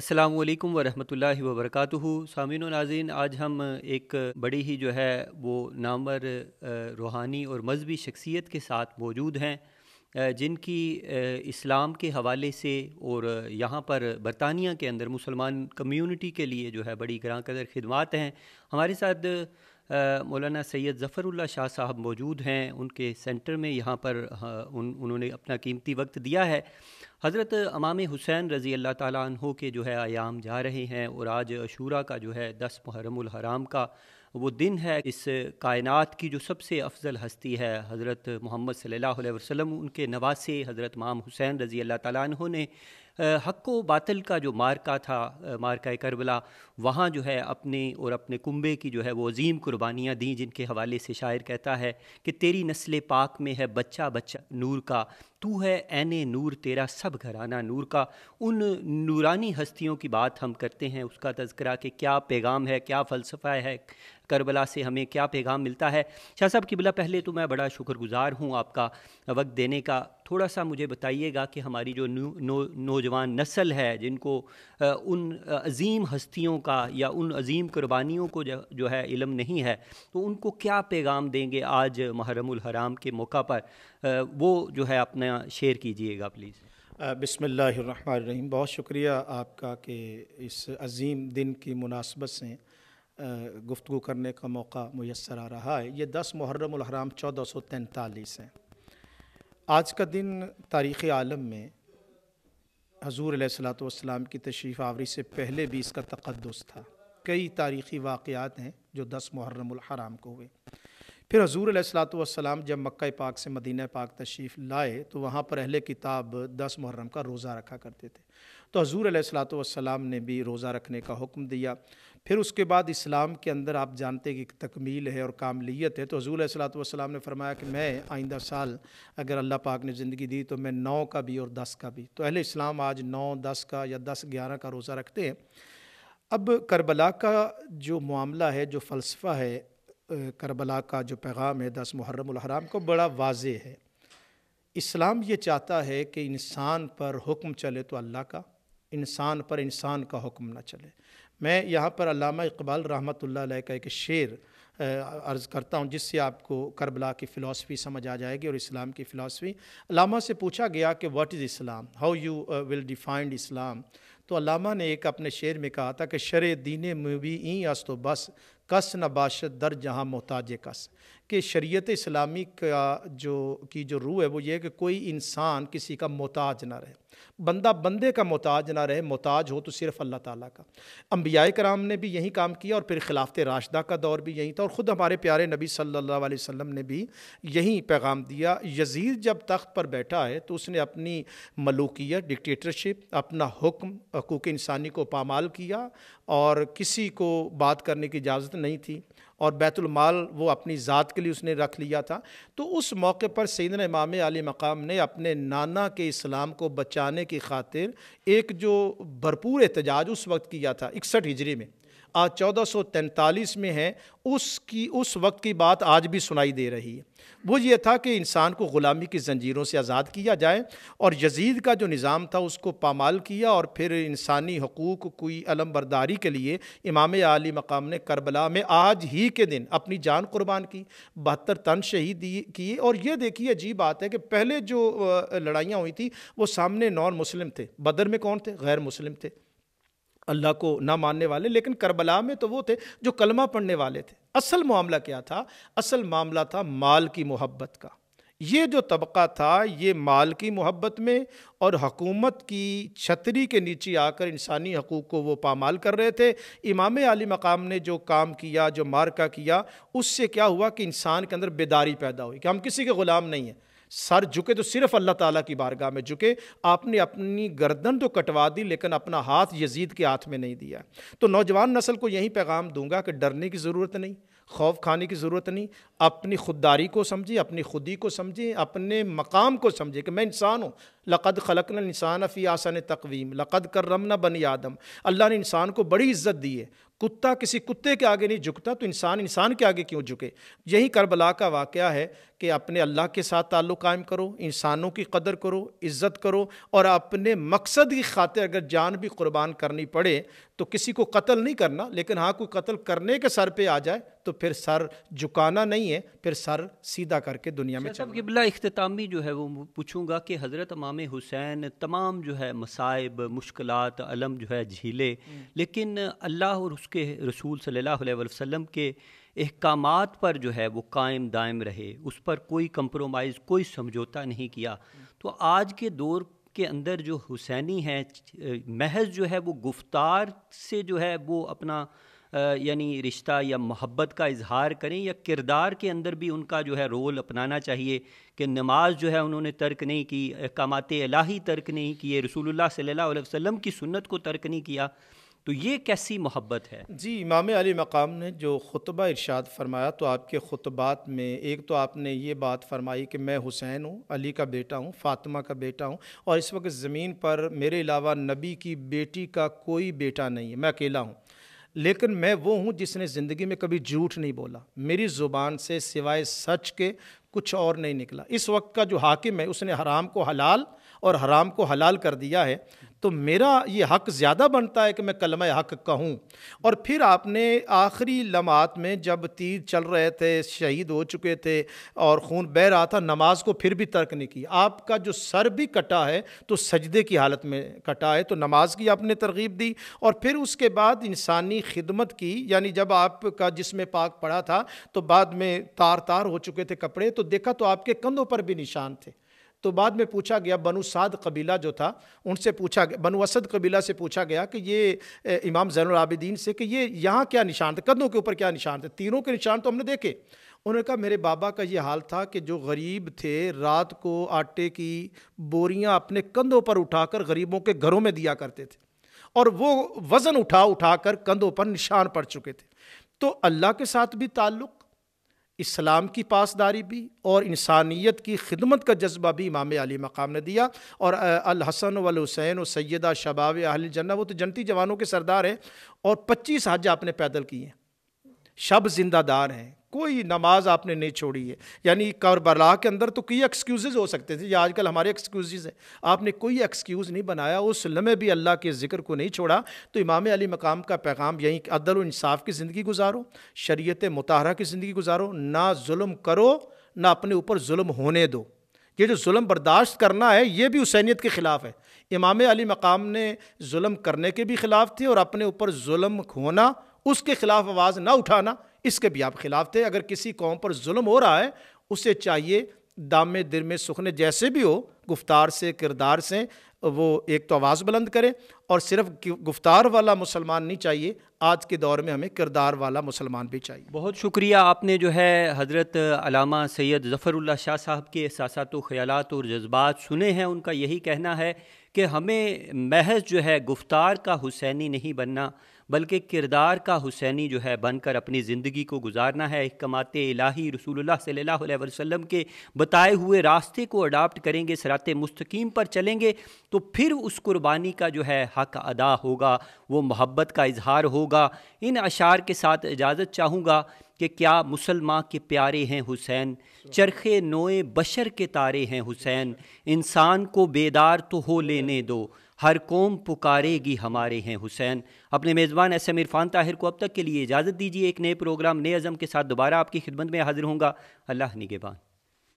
अस्सलाम वालेकुम वरहमतुल्लाहि वबरकातुहू सामीन नाजीन आज हम एक बड़ी ही जो है वो नामवर रूहानी और मजहबी शख्सियत के साथ मौजूद हैं जिनकी इस्लाम के हवाले से और यहाँ पर बरतानिया के अंदर मुसलमान कम्यूनिटी के लिए जो है बड़ी ग्रां कदर खदमात हैं हमारे साथ मौलाना सैयद ज़फ़रुल्ला शाह साहब मौजूद हैं उनके सेंटर में यहाँ पर हाँ, उन उन्होंने अपना कीमती वक्त दिया है हज़रत अमाम हुसैन रज़ी अल्लाह तहों के जो है आयाम जा रहे हैं और आज अशूरा का जो है दस हराम का वो दिन है इस कायनात की जो सबसे अफजल हस्ती है हज़रत मोहम्मद सल्लल्लाहु अलैहि वसल्लम उनके नवासे हज़रत माम हुसैन रज़ी अल्लाह तहों ने हक व बातिल का जो मार्का था मार्का करबला वहाँ जो है अपने और अपने कुंबे की जो है वो अजीम कुर्बानियाँ दी जिनके हवाले से शायर कहता है कि तेरी नस्ल पाक में है बच्चा बच्चा नूर का तू है एन नूर तेरा सब घराना नूर का उन नूरानी हस्तियों की बात हम करते हैं उसका तस्करा कि क्या पैगाम है क्या फ़लसफ़ा है करबला से हमें क्या पैगाम मिलता है शाह साहब किबला पहले तो मैं बड़ा शुक्रगुजार हूँ आपका वक्त देने का थोड़ा सा मुझे बताइएगा कि हमारी जो नौजवान नस्ल है जिनको उन अजीम हस्तियों का या उन अजीम कुर्बानियों को जो, जो है इलम नहीं है तो उनको क्या पैगाम देंगे आज महरमुल हराम के मौका पर वो जो है अपना शेयर कीजिएगा प्लीज़ बिसमीम बहुत शुक्रिया आपका कि इस अजीम दिन की मुनासबत से गुफ्तु करने का मौका मैसर आ रहा है ये दस मुहर्रम हराम चौदह सौ तैंतालीस हैं आज का दिन तारीख़ आलम में हजूर सलाम की तशरीफ़ आवरी से पहले भी इसका तकदस था कई तारीख़ी वाक़ात हैं जो दस मुहर्रम हराम को हुए फिर हजूर सलाम जब मक्का पाक से मदीना पाक तशरीफ़ लाए तो वहाँ पर अहले किताब दस मुहर्रम का रोज़ा रखा करते थे तो हजूर सलाम ने भी रोज़ा रखने का हुक्म दिया फिर उसके बाद इस्लाम के अंदर आप जानते कि तकमील है और कामलीत है तो हजूल सलातम ने फरमाया कि मैं आइंदा साल अगर अल्लाह पाक ने ज़िंदगी दी तो मैं नौ का भी और दस का भी तो अहले इस्लाम आज नौ दस का या दस ग्यारह का रोज़ा रखते हैं अब करबला का जो मामला है जो फ़लसफ़ा है करबला का जो पैगाम है दस मुहर्रमराम को बड़ा वाज है इस्लाम ये चाहता है कि इंसान पर हुक्म चले तो अल्लाह का इंसान पर इंसान का हुक्म ना चले मैं यहाँ पर अलामा इकबाल रहमत का एक शेर अर्ज़ करता हूँ जिससे आपको करबला की फ़िलासफ़ी समझ आ जाएगी और इस्लाम की फ़िलासफ़ी अलामा से पूछा गया कि what is Islam how you will defined Islam तो अलामा ने एक अपने शेर में कहा था कि शर दीन में भी ई अस तो बस कस न बाश दर जहाँ मोहताज कस कि शरीत इस्लामी का जो की जो रूह है वो ये है कि कोई इंसान किसी का मोहताज ना रहे बंदा बंदे का मोहताज ना रहे मोहताज हो तो सिर्फ अल्लाह ताला का अम्बिया कराम ने भी यही काम किया और फिर खिलाफत राशदा का दौर भी यही था और ख़ुद हमारे प्यारे नबी सल्लल्लाहु अलैहि वसल्लम ने भी यही पैगाम दिया यजीद जब तख्त पर बैठा है तो उसने अपनी मलूकियत डिक्टेटरशिप अपना हुक्म हकूक़ इंसानी को पामाल किया और किसी को बात करने की इजाज़त नहीं थी और बैतुलमाल वो अपनी ज़ात के लिए उसने रख लिया था तो उस मौके पर सैदन इमाम आली मकाम ने अपने नाना के इस्लाम को बचाने की खातिर एक जो भरपूर एहतजाज उस वक्त किया था इकसठ हिजरी में आज 1443 में है उसकी उस वक्त की बात आज भी सुनाई दे रही है वो ये था कि इंसान को ग़ुलामी की जंजीरों से आज़ाद किया जाए और यजीद का जो निज़ाम था उसको पामाल किया और फिर इंसानी हकूक़ की अलमबरदारी के लिए इमाम आली मकाम ने करबला में आज ही के दिन अपनी जान कुर्बान की बहत्तर तन शहीद किए और ये देखिए अजीब बात है कि पहले जो लड़ाइयाँ हुई थी वो सामने नॉन मुस्लिम थे बदर में कौन थे गैर मुस्लिम थे अल्लाह को ना मानने वाले लेकिन करबला में तो वो थे जो कलमा पढ़ने वाले थे असल मामला क्या था असल मामला था माल की मोहब्बत का ये जो तबका था ये माल की मोहब्बत में और हकूमत की छतरी के नीचे आकर इंसानी हकूक़ को वो पामाल कर रहे थे इमाम आली मकाम ने जो काम किया जो मार्का किया उससे क्या हुआ कि इंसान के अंदर बेदारी पैदा हुई कि हम किसी के ग़ुलाम नहीं हैं सर झुके तो सिर्फ अल्लाह ताला की बारगाह में झुके आपने अपनी गर्दन तो कटवा दी लेकिन अपना हाथ यजीद के हाथ में नहीं दिया तो नौजवान नस्ल को यही पैगाम दूंगा कि डरने की ज़रूरत नहीं खौफ खाने की ज़रूरत नहीं अपनी खुददारी को समझें अपनी खुदी को समझें अपने मकाम को समझें कि मैं इंसान हूँ लक़द खलकन इंसान फ़ी आसन तकवीम लक़द रमना बनी आदम अल्लाह ने इंसान को बड़ी इज़्ज़त दी है कुत्ता किसी कुत्ते के आगे नहीं झुकता तो इंसान इंसान के आगे क्यों झुके यही करबला का वाक़ है कि अपने अल्लाह के साथ ताल्लुक़ कायम करो इंसानों की कदर करो इज़्ज़त करो और अपने मकसद की खातिर अगर जान भी कुर्बान करनी पड़े तो किसी को कत्ल नहीं करना लेकिन हाँ कोई कत्ल करने के सर पे आ जाए तो फिर सर झुकाना नहीं है फिर सर सीधा करके दुनिया में चलो किबला अख्तामी जो है वो पूछूंगा कि हज़रत माम हुसैन तमाम जो है मसाइब मुश्किल अलम जो है झीले हम्म। लेकिन अल्लाह और उस उसके रसूल सल्लल्लाहु अलैहि वसल्लम के अहकाम पर जो है वो कायम दायम रहे उस पर कोई कंप्रोमाइज़ कोई समझौता नहीं किया तो आज के दौर के अंदर जो हुसैनी हैं महज जो है वो गुफ्तार से जो है वो अपना यानी रिश्ता या मोहब्बत का इजहार करें या किरदार के अंदर भी उनका जो है रोल अपनाना चाहिए कि नमाज जो है उन्होंने तर्क नहीं की अहकाम अलाही तर्क नहीं किए रसूलुल्लाह सल्लल्लाहु अलैहि वसल्लम की सुन्नत को तर्क नहीं किया तो ये कैसी मोहब्बत है जी इमाम अली मकाम ने जो खुतबा इरशाद फरमाया तो आपके खुतबात में एक तो आपने ये बात फरमाई कि मैं हुसैन हूँ अली का बेटा हूँ फ़ातिमा का बेटा हूँ और इस वक्त ज़मीन पर मेरे अलावा नबी की बेटी का कोई बेटा नहीं है मैं अकेला हूँ लेकिन मैं वो हूँ जिसने ज़िंदगी में कभी झूठ नहीं बोला मेरी ज़ुबान से सिवाय सच के कुछ और नहीं निकला इस वक्त का जो हाकिम है उसने हराम को हलाल और हराम को हलाल कर दिया है तो मेरा ये हक़ ज़्यादा बनता है कि मैं कलम हक़ कहूँ और फिर आपने आखिरी लम्हात में जब तीर चल रहे थे शहीद हो चुके थे और खून बह रहा था नमाज को फिर भी तर्क नहीं की आपका जो सर भी कटा है तो सजदे की हालत में कटा है तो नमाज की आपने तरगीब दी और फिर उसके बाद इंसानी खिदमत की यानी जब आपका जिसमें पाक पड़ा था तो बाद में तार तार हो चुके थे कपड़े तो देखा तो आपके कंधों पर भी निशान थे तो बाद में पूछा गया बनु साद कबीला जो था उनसे पूछा गया बनु असद कबीला से पूछा गया कि ये इमाम जैन आबिदीन से कि ये यहाँ क्या निशान थे कदों के ऊपर क्या निशान थे तीनों के निशान तो हमने देखे उन्होंने कहा मेरे बाबा का ये हाल था कि जो गरीब थे रात को आटे की बोरियाँ अपने कंधों पर उठाकर गरीबों के घरों में दिया करते थे और वो वज़न उठा उठा कर कंधों पर निशान पड़ चुके थे तो अल्लाह के साथ भी ताल्लुक़ इस्लाम की पासदारी भी और इंसानियत की खिदमत का जज्बा भी इमाम अली मकाम ने दिया और अल हसन वल हुसैन व सैदा शबाब अहल जन्ना वो तो जनती जवानों के सरदार हैं और पच्चीस हज आपने पैदल किए हैं शब जिंदादार हैं कोई नमाज आपने नहीं छोड़ी है यानी करबला के अंदर तो कई एक्सक्यूज़ हो सकते थे या आजकल हमारे एक्सक्यूज़ हैं आपने कोई एक्सक्यूज़ नहीं बनाया उस लम्हे भी अल्लाह के ज़िक्र को नहीं छोड़ा तो इमाम अली मकाम का पैगाम यहीं अदल इंसाफ की ज़िंदगी गुजारो शरीत मतहरा की ज़िंदगी गुजारो ना जुल्म करो ना अपने ऊपर जुल्म होने दो ये जो जुल्म बर्दाश्त करना है ये भी हुसैनीत के ख़िलाफ़ है इमाम अली मकाम ने जुल्म करने के भी ख़िलाफ़ थे और अपने ऊपर जुल्म होना उसके खिलाफ आवाज़ ना उठाना इसके भी आप खिलाफ थे अगर किसी कौम पर जुल्म हो रहा है उसे चाहिए दाम दिल में सुखने जैसे भी हो गुफ्तार से किरदार से वो एक तो आवाज़ बुलंद करें और सिर्फ गुफ्तार वाला मुसलमान नहीं चाहिए आज के दौर में हमें किरदार वाला मुसलमान भी चाहिए बहुत शुक्रिया आपने जो है हज़रत अलामा सैयद ज़फ़रुल्ला शाह साहब के एहसास व ख्याल और जज्बात सुने हैं उनका यही कहना है कि हमें महज जो है गुफ्तार का हुसैनी नहीं बनना बल्कि किरदार का हुसैनी जो है बनकर अपनी ज़िंदगी को गुजारना है अहकमात इलाही रसूलुल्लाह सल्लल्लाहु अलैहि वसल्लम के बताए हुए रास्ते को अडाप्ट करेंगे सरात मुस्तकीम पर चलेंगे तो फिर उस कुर्बानी का जो है हक अदा होगा वो मोहब्बत का इजहार होगा इन अशार के साथ इजाज़त चाहूँगा कि क्या मुसलमान के प्यारे हैं हुसैन चरखे नोए बशर के तारे हैं हुसैन इंसान को बेदार तो हो लेने दो हर कौम पुकारेगी हमारे हैं हुसैन अपने मेज़बान एस एम इरफान ताहिर को अब तक के लिए इजाज़त दीजिए एक नए प्रोग्राम नए अज़म के साथ दोबारा आपकी खिदमत में हाजिर होंगे अल्लाह निगेबान